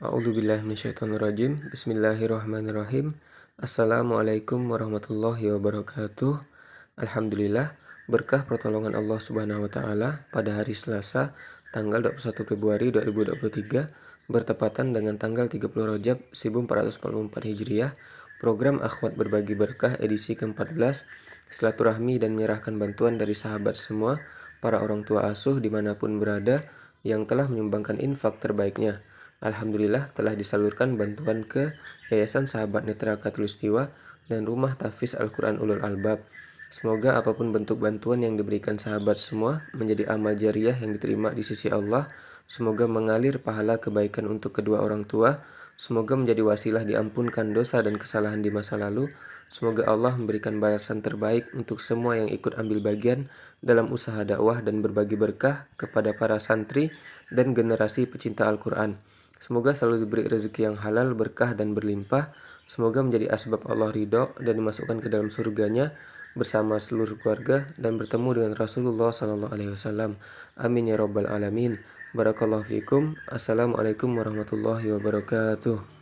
A'udzubillahi Bismillahirrahmanirrahim. Assalamualaikum warahmatullahi wabarakatuh. Alhamdulillah, berkah pertolongan Allah Subhanahu wa taala pada hari Selasa tanggal 21 Februari 2023 bertepatan dengan tanggal 30 Rajab 1444 Hijriah, program Akhwat Berbagi Berkah edisi ke-14 silaturahmi dan menyerahkan bantuan dari sahabat semua, para orang tua asuh dimanapun berada yang telah menyumbangkan infak terbaiknya. Alhamdulillah telah disalurkan bantuan ke Yayasan Sahabat Netra Katulistiwa dan Rumah Tafis Al-Quran Ulul Albab. Semoga apapun bentuk bantuan yang diberikan sahabat semua menjadi amal jariah yang diterima di sisi Allah. Semoga mengalir pahala kebaikan untuk kedua orang tua. Semoga menjadi wasilah diampunkan dosa dan kesalahan di masa lalu. Semoga Allah memberikan balasan terbaik untuk semua yang ikut ambil bagian dalam usaha dakwah dan berbagi berkah kepada para santri dan generasi pecinta Al-Quran. Semoga selalu diberi rezeki yang halal, berkah, dan berlimpah. Semoga menjadi asbab Allah ridho dan dimasukkan ke dalam surganya bersama seluruh keluarga dan bertemu dengan Rasulullah Sallallahu Alaihi Wasallam. Amin ya robbal alamin. Barakallahu fiikum. Assalamualaikum warahmatullahi wabarakatuh.